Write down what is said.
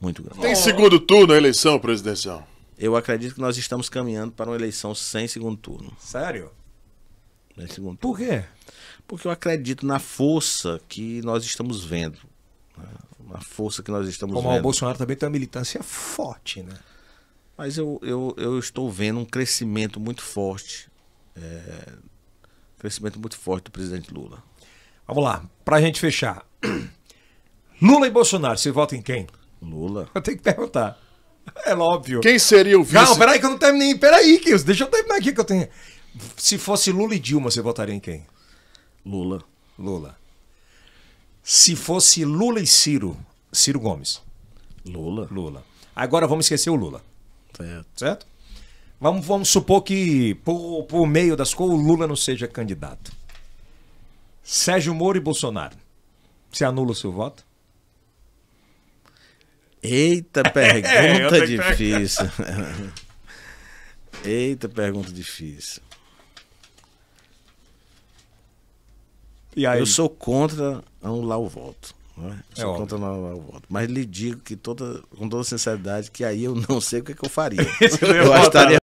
Muito grande. Tem segundo turno a eleição presidencial? Eu acredito que nós estamos caminhando para uma eleição sem segundo turno. Sério? Sem segundo turno. Por quê? Porque eu acredito na força que nós estamos vendo. Né? Na força que nós estamos Como vendo. Como o Bolsonaro também tem uma militância forte, né? Mas eu, eu, eu estou vendo um crescimento muito forte. É, crescimento muito forte do presidente Lula. Vamos lá, para a gente fechar. Lula e Bolsonaro, você vota em quem? Lula. Eu tenho que perguntar. É óbvio. Quem seria o vice? Não, peraí que eu não terminei. Peraí, Kilson. Deixa eu terminar aqui que eu tenho. Se fosse Lula e Dilma, você votaria em quem? Lula. Lula. Se fosse Lula e Ciro, Ciro Gomes. Lula. Lula. Agora vamos esquecer o Lula. Certo. Certo? Vamos, vamos supor que, por, por meio das coisas, o Lula não seja candidato. Sérgio Moro e Bolsonaro. Você anula o seu voto? Eita é, pergunta é, difícil. Eita pergunta difícil. E aí? Eu sou contra anular o voto. Né? sou contra anular o voto. Mas lhe digo que toda, com toda sinceridade que aí eu não sei o que, é que eu faria. eu, eu estaria